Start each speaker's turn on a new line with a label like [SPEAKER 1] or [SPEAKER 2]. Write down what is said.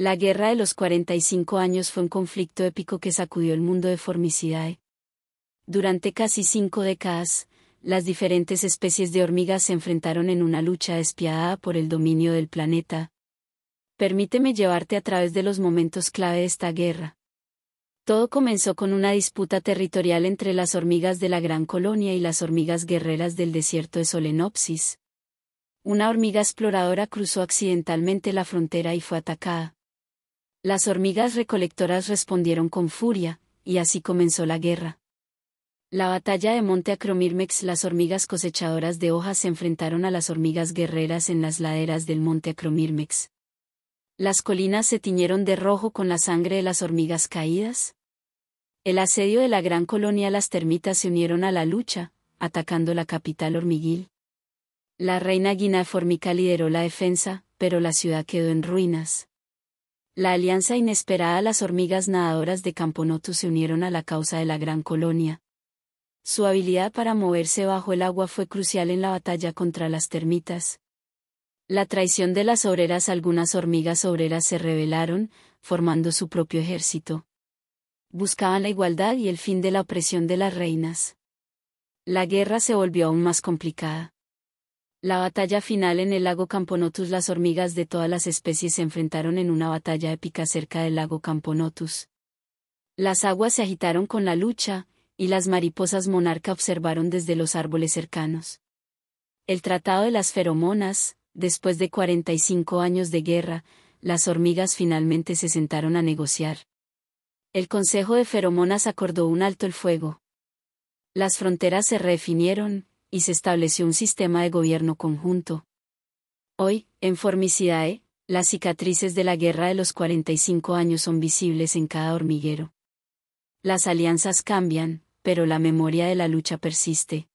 [SPEAKER 1] La Guerra de los 45 años fue un conflicto épico que sacudió el mundo de Formicidae. Durante casi cinco décadas, las diferentes especies de hormigas se enfrentaron en una lucha despiadada por el dominio del planeta. Permíteme llevarte a través de los momentos clave de esta guerra. Todo comenzó con una disputa territorial entre las hormigas de la Gran Colonia y las hormigas guerreras del desierto de Solenopsis. Una hormiga exploradora cruzó accidentalmente la frontera y fue atacada. Las hormigas recolectoras respondieron con furia, y así comenzó la guerra. La batalla de Monte Acromirmex Las hormigas cosechadoras de hojas se enfrentaron a las hormigas guerreras en las laderas del Monte Acromirmex. Las colinas se tiñeron de rojo con la sangre de las hormigas caídas. El asedio de la gran colonia las termitas se unieron a la lucha, atacando la capital hormiguil. La reina Guinea Formica lideró la defensa, pero la ciudad quedó en ruinas. La alianza inesperada las hormigas nadadoras de Camponotu se unieron a la causa de la gran colonia. Su habilidad para moverse bajo el agua fue crucial en la batalla contra las termitas. La traición de las obreras algunas hormigas obreras se rebelaron, formando su propio ejército. Buscaban la igualdad y el fin de la opresión de las reinas. La guerra se volvió aún más complicada. La batalla final en el lago Camponotus Las hormigas de todas las especies se enfrentaron en una batalla épica cerca del lago Camponotus. Las aguas se agitaron con la lucha, y las mariposas monarca observaron desde los árboles cercanos. El Tratado de las Feromonas, después de 45 años de guerra, las hormigas finalmente se sentaron a negociar. El Consejo de Feromonas acordó un alto el fuego. Las fronteras se refinieron, y se estableció un sistema de gobierno conjunto. Hoy, en Formicidae, las cicatrices de la guerra de los 45 años son visibles en cada hormiguero. Las alianzas cambian, pero la memoria de la lucha persiste.